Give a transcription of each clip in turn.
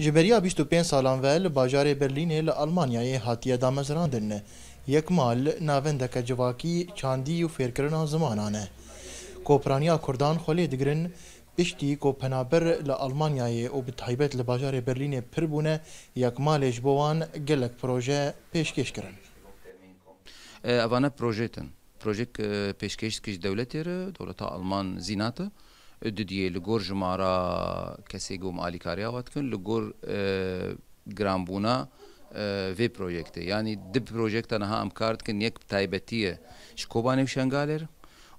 Ji beriya 25 salan ve li bajarê Berlînê li Almanyayê hatiye damezrandin. Yek mal navendeke civakî çandî û fêrkirina zimanan e. Kopraniya Kurdan xolê digirin Piştî ku penaber li Almanyayê û bi taybet li bajarê Berlînê pir bûne, yekmalê ji bo wan gelek proje pêşkêş kirin. E, Evane projetin. Projek e, pêşkêş kij dewletê re, dewleta Alman zînatı. E. ددیه لگور جمارا کسی گوم آلی کاریا وات کن لگور گرامبونا وی پروژکته یعنی دب پروژکتا نها امکارد کن یک تایبتیه شکوبانی شنگالر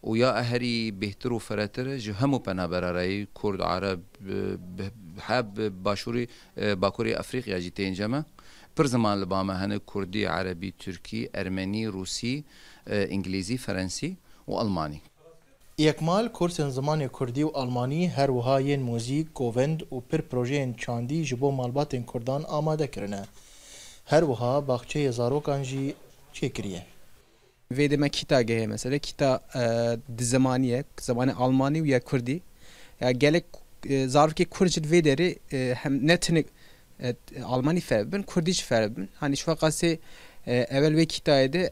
و یا اهری بهتر و فراتر جه همو پنابرارای کرد عرب حب باشوری باکوری افریقیا جی تینجمه پر زمان لبامه هنه کردی عربی ترکی ارمنی روسی انگلیزی فرانسی و المانی یکمال کورسên zamanı Kurdî Almanî her wiha yên mûzîk, govend û pir projeyên çandî ji bo malbatên Kurdan amade kirine. Her wiha baxçeyê zarokan jî çêkiriye. Vê demek kita gehe mesela kita e, di zamaniye, zamanê Almanî û ya Kurdî. Ya gelek e, zarokê Kurd vê derê e, hem ne tinik Almanî fere bibin, Kurdî jî Hani şu kasê evvel ve kitayê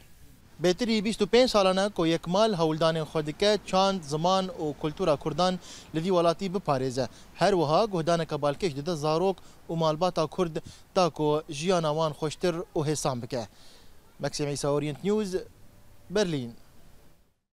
بهتری 25 سالانه کو کوئی اکمال خودکه چاند زمان و کلتورا کردان لدی ولاتی بفارض ہے حیر و حاق خدان و مالباتا جدہ زاروق امال باتا خورد خوشتر کو جیا بکه مکسیم ایسا اورینت نیوز برلین